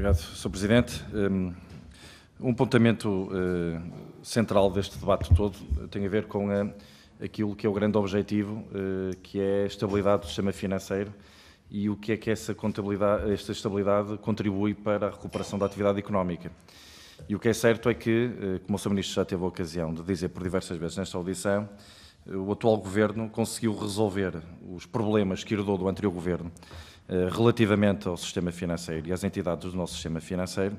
Obrigado, Sr. Presidente. Hum, um apontamento eh, central deste debate todo tem a ver com eh, aquilo que é o grande objetivo, eh, que é a estabilidade do sistema financeiro e o que é que essa contabilidade, esta estabilidade contribui para a recuperação da atividade económica. E o que é certo é que, como o Sr. Ministro já teve a ocasião de dizer por diversas vezes nesta audição, o atual governo conseguiu resolver os problemas que herdou do anterior governo eh, relativamente ao sistema financeiro e às entidades do nosso sistema financeiro,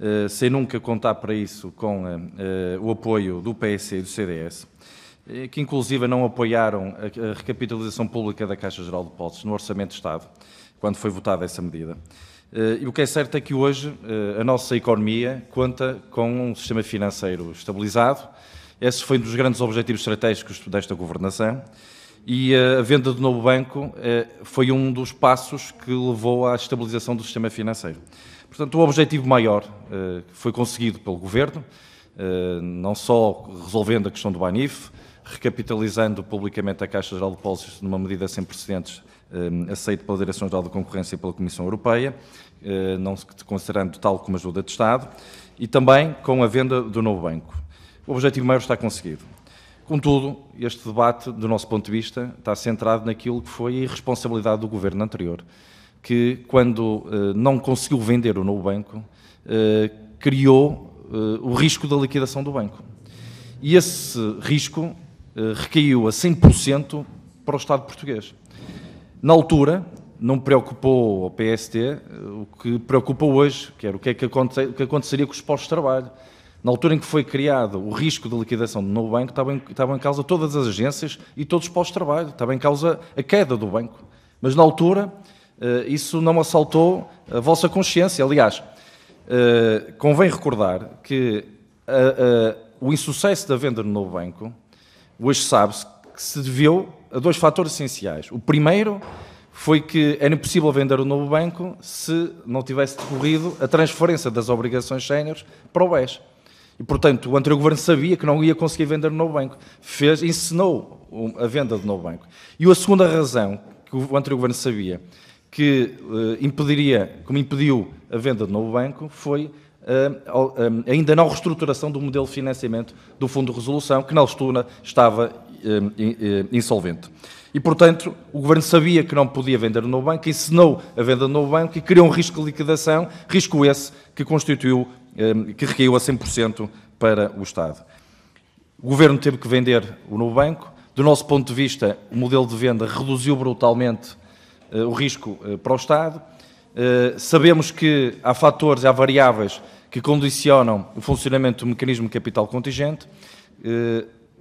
eh, sem nunca contar para isso com eh, o apoio do PS e do CDS, que inclusive não apoiaram a recapitalização pública da Caixa Geral de Depósitos no Orçamento de Estado, quando foi votada essa medida. E o que é certo é que hoje a nossa economia conta com um sistema financeiro estabilizado, esse foi um dos grandes objetivos estratégicos desta governação. E eh, a venda do novo banco eh, foi um dos passos que levou à estabilização do sistema financeiro. Portanto, o objetivo maior eh, foi conseguido pelo governo, não só resolvendo a questão do Banif, recapitalizando publicamente a Caixa Geral de Depósitos numa medida sem precedentes aceita pela Direção-Geral da Concorrência e pela Comissão Europeia, não se considerando tal como ajuda de Estado, e também com a venda do novo banco. O objetivo maior está conseguido. Contudo, este debate, do nosso ponto de vista, está centrado naquilo que foi a irresponsabilidade do governo anterior, que, quando eh, não conseguiu vender o novo banco, eh, criou eh, o risco da liquidação do banco. E esse risco eh, recaiu a 100% para o Estado português. Na altura, não preocupou o PST eh, o que preocupou hoje, que era o que, é que, aconte, o que aconteceria com os postos de trabalho na altura em que foi criado o risco de liquidação do novo banco, estava em, em causa todas as agências e todos os postos de trabalho, estava em causa a queda do banco. Mas na altura, eh, isso não assaltou a vossa consciência. Aliás, eh, convém recordar que a, a, o insucesso da venda do novo banco, hoje sabe-se que se deveu a dois fatores essenciais. O primeiro foi que era impossível vender o novo banco se não tivesse decorrido a transferência das obrigações séniores para o BES. E, portanto, o anterior governo sabia que não ia conseguir vender no novo banco. Fez, ensinou a venda do novo banco. E a segunda razão que o anterior governo sabia que eh, impediria, como impediu a venda do novo banco, foi eh, eh, ainda não reestruturação do modelo de financiamento do Fundo de Resolução, que na altura estava eh, eh, insolvente. E, portanto, o governo sabia que não podia vender no banco, ensinou a venda no banco e criou um risco de liquidação, risco esse que constituiu, eh, que recaiu a 100% para o Estado. O governo teve que vender o novo banco. Do nosso ponto de vista, o modelo de venda reduziu brutalmente o risco para o Estado. Sabemos que há fatores, há variáveis que condicionam o funcionamento do mecanismo capital contingente.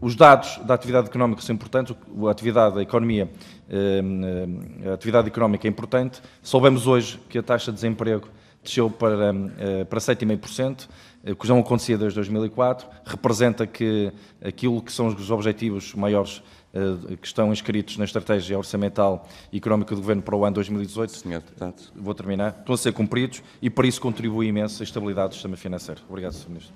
Os dados da atividade económica são importantes, a atividade da economia, ehm, eh, a atividade económica é importante. Soubemos hoje que a taxa de desemprego desceu para, eh, para 7,5%, eh, que já acontecia desde 2004, representa que aquilo que são os objetivos maiores que estão inscritos na estratégia orçamental e económica do Governo para o ano 2018, Senhor vou terminar, estão a ser cumpridos e para isso contribui imenso a estabilidade do sistema financeiro. Obrigado, Sr. Ministro.